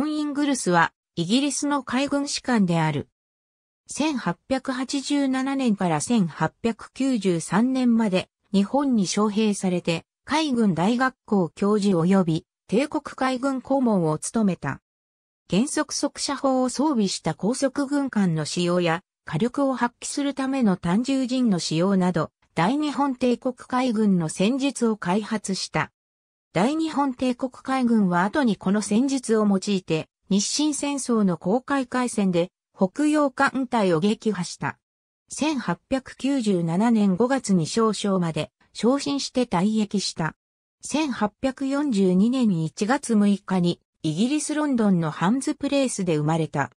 フン・イングルスは、イギリスの海軍士官である。1887年から1893年まで日本に招聘されて海軍大学校教授及び帝国海軍顧問を務めた。原則速射砲を装備した高速軍艦の使用や火力を発揮するための単純陣の使用など大日本帝国海軍の戦術を開発した。大日本帝国海軍は後にこの戦術を用いて、日清戦争の公開海戦で北洋艦隊を撃破した。1897年5月に少将まで昇進して退役した。1842年1月6日にイギリスロンドンのハンズプレイスで生まれた。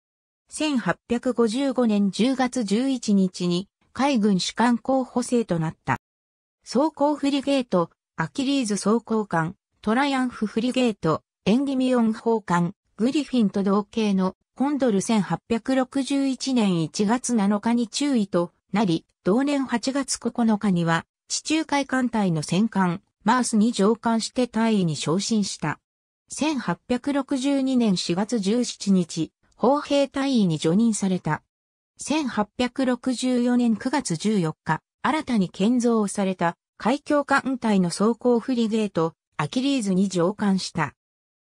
1855年10月11日に海軍主幹候補生となった。装甲フリゲート、アキリーズ装甲艦、トライアンフフリゲート、エンギミオン砲艦、グリフィンと同型のコンドル1861年1月7日に注意となり、同年8月9日には地中海艦隊の戦艦、マースに乗艦して大尉に昇進した。1862年4月17日、砲兵大尉に除任された。1864年9月14日、新たに建造された海峡艦隊の装甲フリゲート、アキリーズに上官した。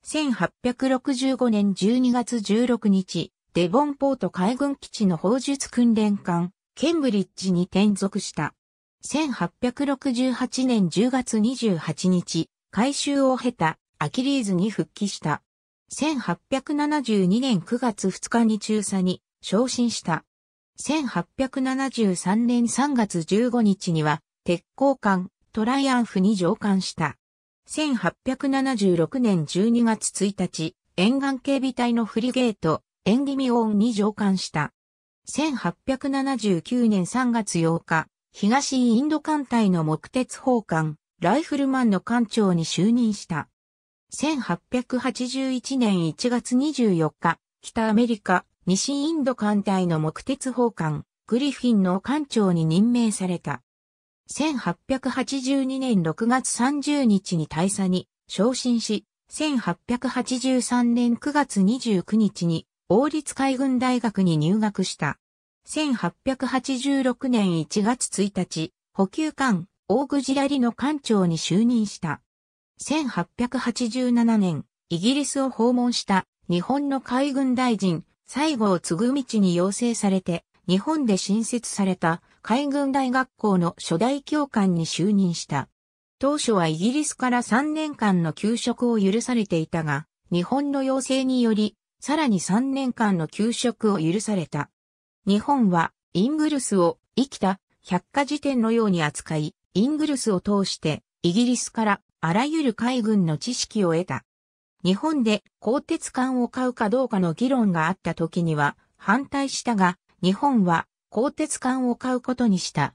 1865年12月16日、デボンポート海軍基地の砲術訓練艦、ケンブリッジに転属した。1868年10月28日、改修を経たアキリーズに復帰した。1872年9月2日に中佐に昇進した。1873年3月15日には、鉄鋼艦トライアンフに上艦した。1876年12月1日、沿岸警備隊のフリゲート、エンディミオンに乗艦した。1879年3月8日、東インド艦隊の目鉄砲艦、ライフルマンの艦長に就任した。1881年1月24日、北アメリカ、西インド艦隊の目鉄砲艦、グリフィンの艦長に任命された。1882年6月30日に大佐に昇進し、1883年9月29日に王立海軍大学に入学した。1886年1月1日、補給艦、大グジラリの艦長に就任した。1887年、イギリスを訪問した日本の海軍大臣、西郷嗣道に要請されて、日本で新設された海軍大学校の初代教官に就任した。当初はイギリスから3年間の休職を許されていたが、日本の要請により、さらに3年間の休職を許された。日本は、イングルスを生きた百科事典のように扱い、イングルスを通してイギリスからあらゆる海軍の知識を得た。日本で鋼鉄艦を買うかどうかの議論があった時には反対したが、日本は鋼鉄艦を買うことにした。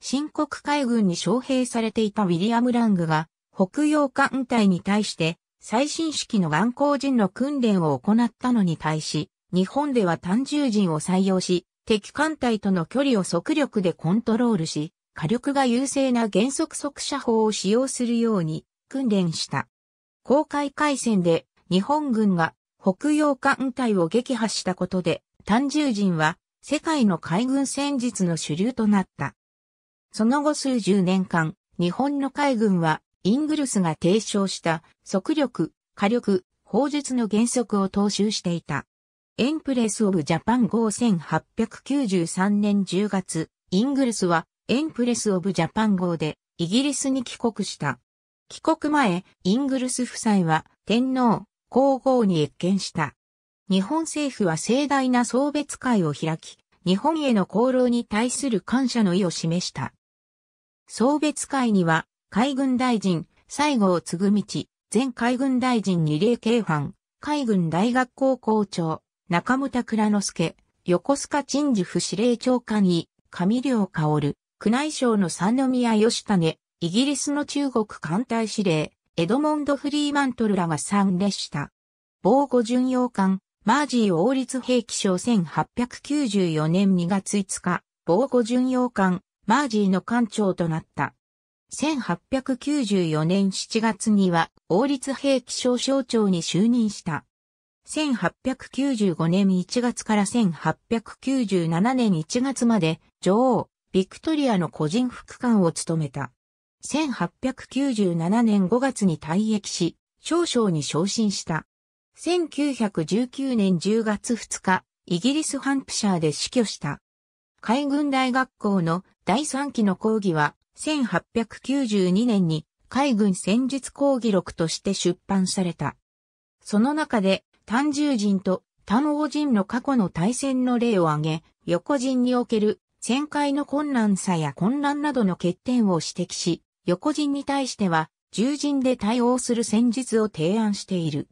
新国海軍に招聘されていたウィリアム・ラングが、北洋艦隊に対して最新式の眼光人の訓練を行ったのに対し、日本では単獣人を採用し、敵艦隊との距離を速力でコントロールし、火力が優勢な原則速射砲を使用するように訓練した。公開海戦で日本軍が北洋艦隊を撃破したことで、単獣人は世界の海軍戦術の主流となった。その後数十年間、日本の海軍は、イングルスが提唱した速力、火力、砲術の原則を踏襲していた。エンプレス・オブ・ジャパン号1 8 9 3年10月、イングルスはエンプレス・オブ・ジャパン号でイギリスに帰国した。帰国前、イングルス夫妻は天皇、皇后に越見した。日本政府は盛大な送別会を開き、日本への功労に対する感謝の意を示した。送別会には、海軍大臣、西郷嗣道、前海軍大臣二礼警藩、海軍大学校校長、中村倉之助、横須賀鎮守府司令長官に、上良薫、宮内省の三宮義種、イギリスの中国艦隊司令、エドモンド・フリーマントルらが参列した。防護巡洋艦、マージー王立兵器賞1894年2月5日、防護巡洋艦、マージーの艦長となった。1894年7月には、王立兵器賞省長に就任した。1895年1月から1897年1月まで、女王、ビクトリアの個人副官を務めた。1897年5月に退役し、少々に昇進した。1919年10月2日、イギリスハンプシャーで死去した。海軍大学校の第3期の講義は、1892年に海軍戦術講義録として出版された。その中で、単獣人と単王人の過去の対戦の例を挙げ、横陣における旋回の困難さや混乱などの欠点を指摘し、横陣に対しては、獣人で対応する戦術を提案している。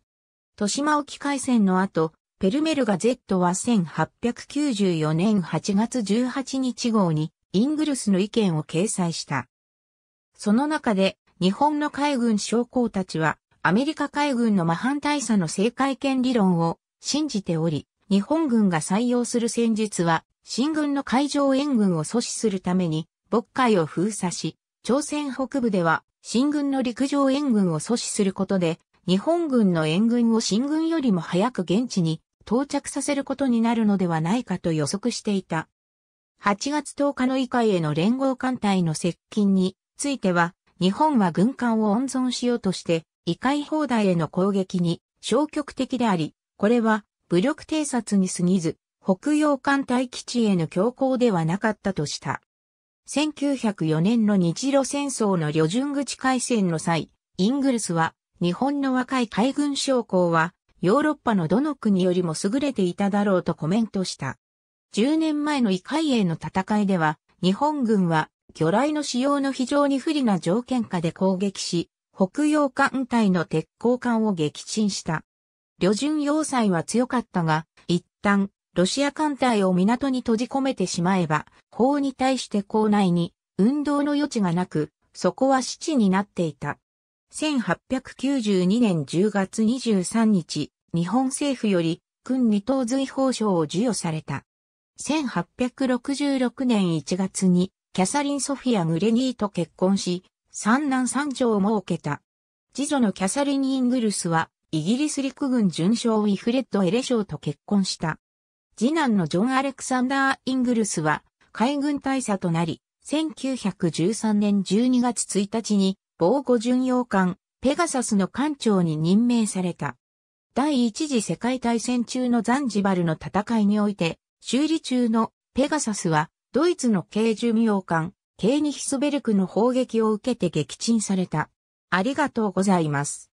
豊島沖海戦の後、ペルメルガ Z は1894年8月18日号にイングルスの意見を掲載した。その中で日本の海軍将校たちはアメリカ海軍の真反対佐の正解権理論を信じており、日本軍が採用する戦術は新軍の海上援軍を阻止するために渤海を封鎖し、朝鮮北部では新軍の陸上援軍を阻止することで日本軍の援軍を新軍よりも早く現地に到着させることになるのではないかと予測していた。8月10日の議会への連合艦隊の接近については、日本は軍艦を温存しようとして、異界放題への攻撃に消極的であり、これは武力偵察に過ぎず、北洋艦隊基地への強行ではなかったとした。1904年の日露戦争の旅順口海戦の際、イングルスは日本の若い海軍将校は、ヨーロッパのどの国よりも優れていただろうとコメントした。10年前の異海への戦いでは、日本軍は魚雷の使用の非常に不利な条件下で攻撃し、北洋艦隊の鉄鋼艦を撃沈した。旅順要塞は強かったが、一旦、ロシア艦隊を港に閉じ込めてしまえば、法に対して校内に運動の余地がなく、そこは死地になっていた。1892年10月23日、日本政府より、君二等随法賞を授与された。1866年1月に、キャサリン・ソフィア・グレニーと結婚し、三男三女を設けた。次女のキャサリン・イングルスは、イギリス陸軍準将ウィフレッド・エレショーと結婚した。次男のジョン・アレクサンダー・イングルスは、海軍大佐となり、1913年12月1日に防護巡洋艦、ペガサスの艦長に任命された。第一次世界大戦中のザンジバルの戦いにおいて、修理中のペガサスは、ドイツの軽巡洋艦、ケーニヒスベルクの砲撃を受けて撃沈された。ありがとうございます。